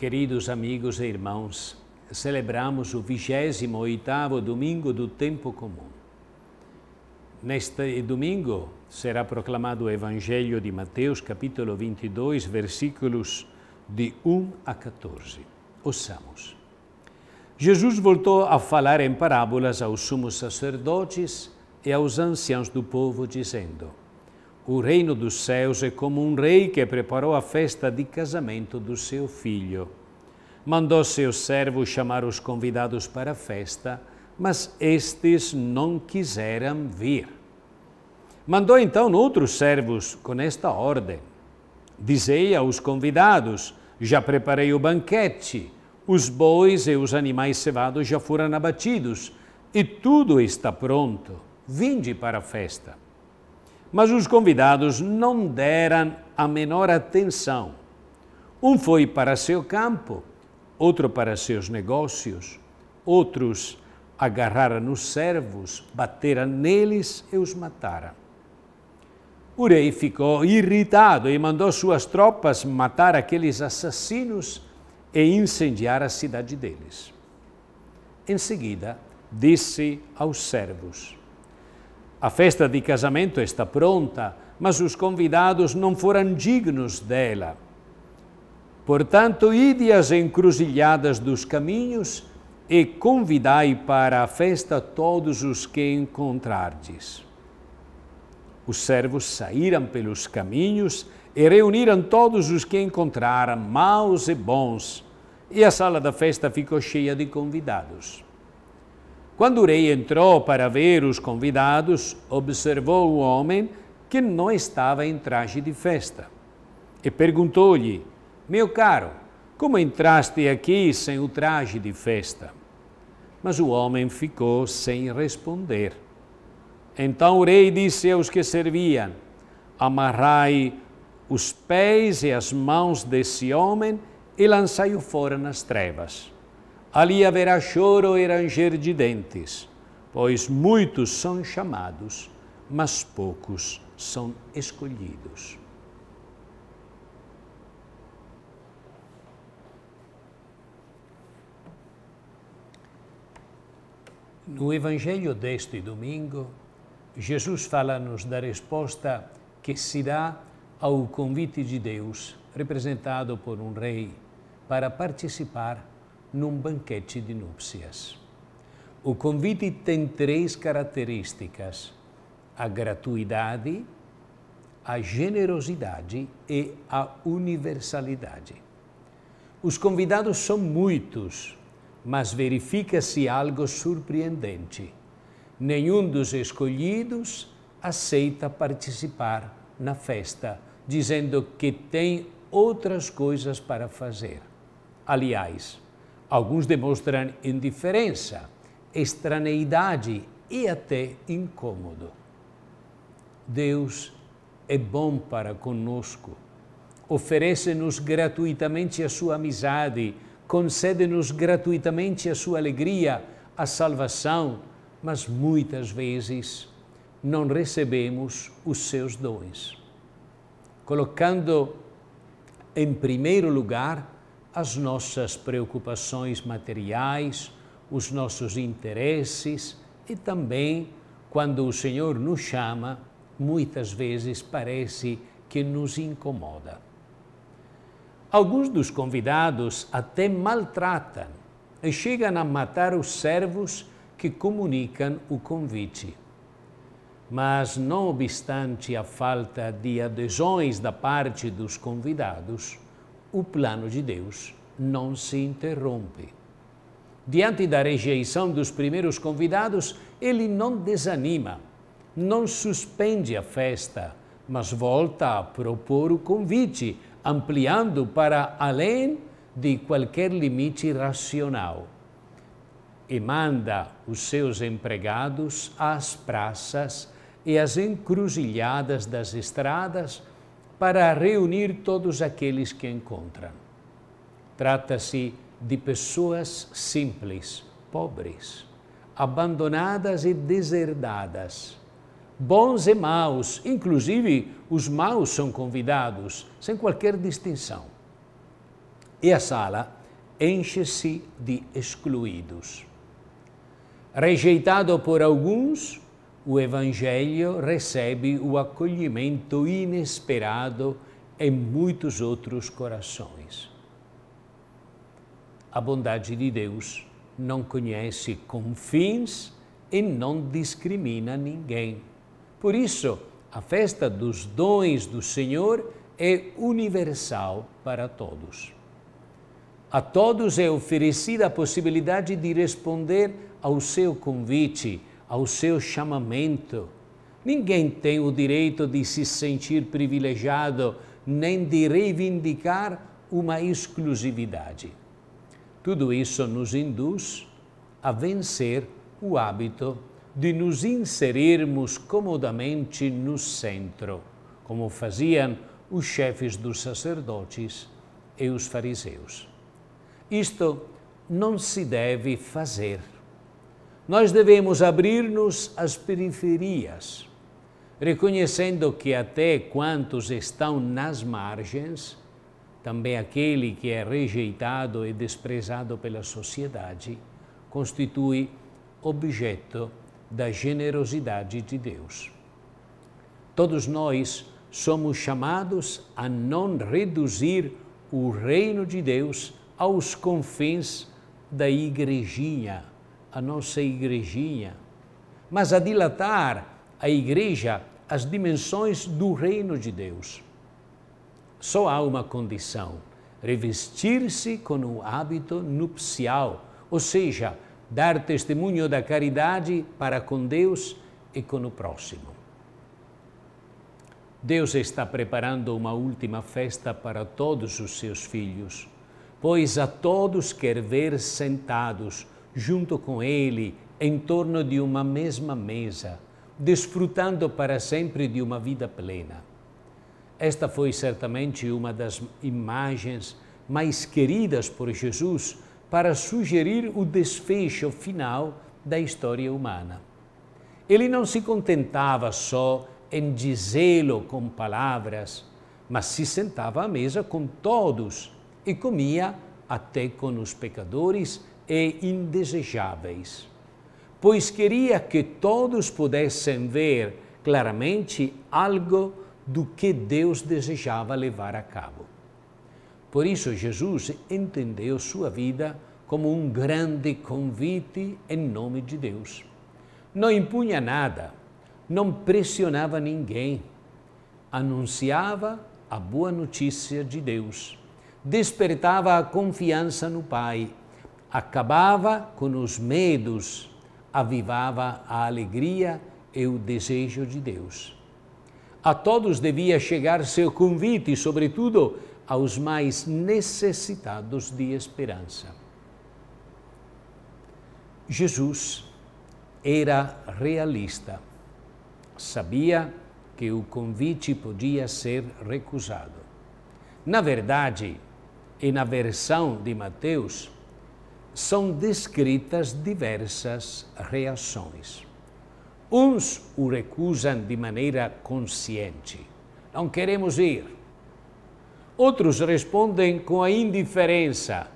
Queridos amigos e irmãos, celebramos o 28º domingo do tempo comum. Neste domingo será proclamado o Evangelho de Mateus, capítulo 22, versículos de 1 a 14. Ouçamos. Jesus voltou a falar em parábolas aos sumos sacerdotes e aos anciãos do povo, dizendo: o reino dos céus é como um rei que preparou a festa de casamento do seu filho. Mandou seu servo chamar os convidados para a festa, mas estes não quiseram vir. Mandou então outros servos com esta ordem: Dizei aos convidados: Já preparei o banquete, os bois e os animais cevados já foram abatidos, e tudo está pronto. Vinde para a festa mas os convidados não deram a menor atenção. Um foi para seu campo, outro para seus negócios, outros agarraram os servos, bateram neles e os mataram. O rei ficou irritado e mandou suas tropas matar aqueles assassinos e incendiar a cidade deles. Em seguida, disse aos servos: a festa de casamento está pronta, mas os convidados não foram dignos dela. Portanto, ide as encruzilhadas dos caminhos e convidai para a festa todos os que encontrardes. Os servos saíram pelos caminhos e reuniram todos os que encontraram, maus e bons, e a sala da festa ficou cheia de convidados. Quando o rei entrou para ver os convidados, observou o homem que não estava em traje de festa e perguntou-lhe: Meu caro, como entraste aqui sem o traje de festa? Mas o homem ficou sem responder. Então o rei disse aos que serviam: Amarrai os pés e as mãos desse homem e lançai-o fora nas trevas. Ali haverá choro e ranger de dentes, pois muitos são chamados, mas poucos são escolhidos. No Evangelho deste domingo, Jesus fala-nos da resposta que se dá ao convite de Deus, representado por um rei, para participar num banquete de núpcias. O convite tem três características: a gratuidade, a generosidade e a universalidade. Os convidados são muitos, mas verifica-se algo surpreendente. Nenhum dos escolhidos aceita participar na festa, dizendo que tem outras coisas para fazer. Aliás, Alguns demonstram indiferença, estraneidade e até incômodo. Deus é bom para conosco. Oferece-nos gratuitamente a sua amizade, concede-nos gratuitamente a sua alegria, a salvação, mas muitas vezes não recebemos os seus dons. Colocando em primeiro lugar as nossas preocupações materiais, os nossos interesses e também, quando o Senhor nos chama, muitas vezes parece que nos incomoda. Alguns dos convidados até maltratam e chegam a matar os servos que comunicam o convite. Mas, não obstante a falta de adesões da parte dos convidados, o plano de Deus não se interrompe. Diante da rejeição dos primeiros convidados, ele não desanima, não suspende a festa, mas volta a propor o convite, ampliando para além de qualquer limite racional. E manda os seus empregados às praças e às encruzilhadas das estradas para reunir todos aqueles que encontram. Trata-se de pessoas simples, pobres, abandonadas e deserdadas. Bons e maus, inclusive os maus são convidados, sem qualquer distinção. E a sala enche-se de excluídos. Rejeitado por alguns, o Evangelho recebe o acolhimento inesperado em muitos outros corações. A bondade de Deus não conhece confins e não discrimina ninguém. Por isso, a festa dos dons do Senhor é universal para todos. A todos é oferecida a possibilidade de responder ao seu convite ao seu chamamento. Ninguém tem o direito de se sentir privilegiado nem de reivindicar uma exclusividade. Tudo isso nos induz a vencer o hábito de nos inserirmos comodamente no centro, como faziam os chefes dos sacerdotes e os fariseus. Isto não se deve fazer nós devemos abrir-nos às periferias, reconhecendo que até quantos estão nas margens, também aquele que é rejeitado e desprezado pela sociedade, constitui objeto da generosidade de Deus. Todos nós somos chamados a não reduzir o reino de Deus aos confins da igrejinha a nossa igrejinha, mas a dilatar a igreja as dimensões do reino de Deus. Só há uma condição: revestir-se com o hábito nupcial, ou seja, dar testemunho da caridade para com Deus e com o próximo. Deus está preparando uma última festa para todos os seus filhos, pois a todos quer ver sentados junto com Ele, em torno de uma mesma mesa, desfrutando para sempre de uma vida plena. Esta foi certamente uma das imagens mais queridas por Jesus para sugerir o desfecho final da história humana. Ele não se contentava só em dizê-lo com palavras, mas se sentava à mesa com todos e comia até com os pecadores e é indesejáveis, pois queria que todos pudessem ver claramente algo do que Deus desejava levar a cabo. Por isso, Jesus entendeu sua vida como um grande convite em nome de Deus. Não impunha nada, não pressionava ninguém, anunciava a boa notícia de Deus, despertava a confiança no Pai acabava com os medos, avivava a alegria e o desejo de Deus. A todos devia chegar seu convite, sobretudo aos mais necessitados de esperança. Jesus era realista. Sabia que o convite podia ser recusado. Na verdade, e na versão de Mateus, são descritas diversas reações. Uns o recusam de maneira consciente. Não queremos ir. Outros respondem com a indiferença.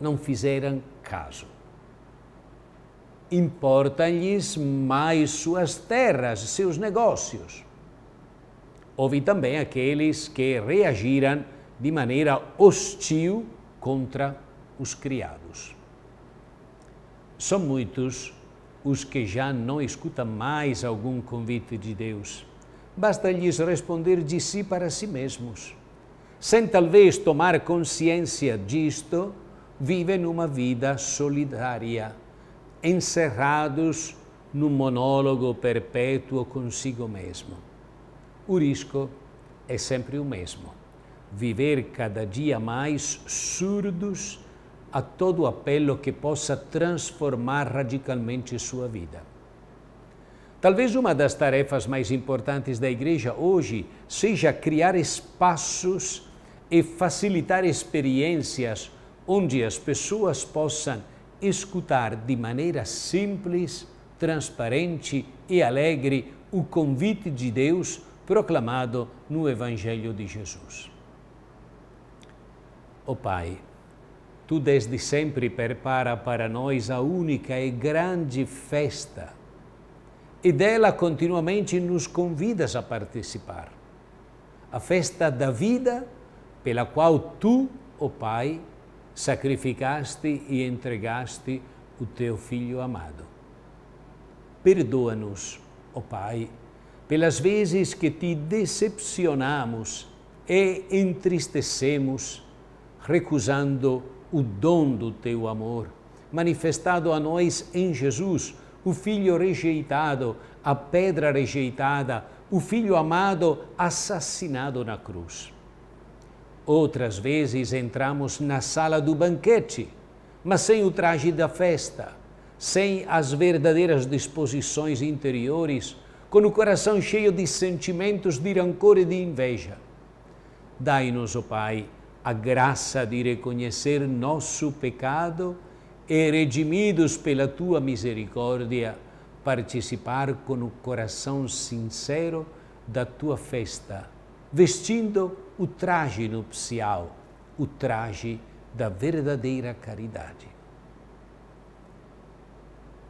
Não fizeram caso. Importam-lhes mais suas terras, seus negócios. Houve também aqueles que reagiram de maneira hostil contra os criados. São muitos os que já não escutam mais algum convite de Deus. Basta lhes responder de si para si mesmos. Sem talvez tomar consciência disto, vivem uma vida solidária, encerrados num monólogo perpétuo consigo mesmo. O risco é sempre o mesmo: viver cada dia mais surdos a todo apelo que possa transformar radicalmente sua vida. Talvez uma das tarefas mais importantes da igreja hoje seja criar espaços e facilitar experiências onde as pessoas possam escutar de maneira simples, transparente e alegre o convite de Deus proclamado no Evangelho de Jesus. O Pai, Tu desde sempre prepara para nós a única e grande festa e dela continuamente nos convidas a participar. A festa da vida pela qual tu, ó oh Pai, sacrificaste e entregaste o teu filho amado. Perdoa-nos, ó oh Pai, pelas vezes que te decepcionamos e entristecemos, recusando o dom do teu amor, manifestado a nós em Jesus, o filho rejeitado, a pedra rejeitada, o filho amado assassinado na cruz. Outras vezes entramos na sala do banquete, mas sem o traje da festa, sem as verdadeiras disposições interiores, com o coração cheio de sentimentos de rancor e de inveja. Dai-nos, ó oh Pai, a graça de reconhecer nosso pecado e, redimidos pela tua misericórdia, participar com o coração sincero da tua festa, vestindo o traje nupcial, o traje da verdadeira caridade.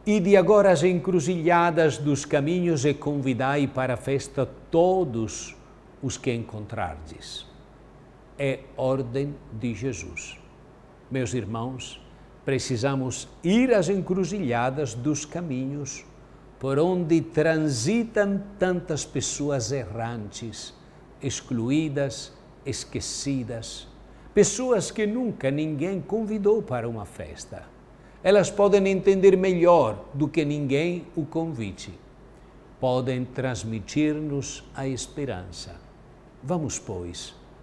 Ide agora às encruzilhadas dos caminhos e convidai para a festa todos os que encontrardes é ordem de Jesus. Meus irmãos, precisamos ir às encruzilhadas dos caminhos por onde transitam tantas pessoas errantes, excluídas, esquecidas, pessoas que nunca ninguém convidou para uma festa. Elas podem entender melhor do que ninguém o convite. Podem transmitir-nos a esperança. Vamos, pois,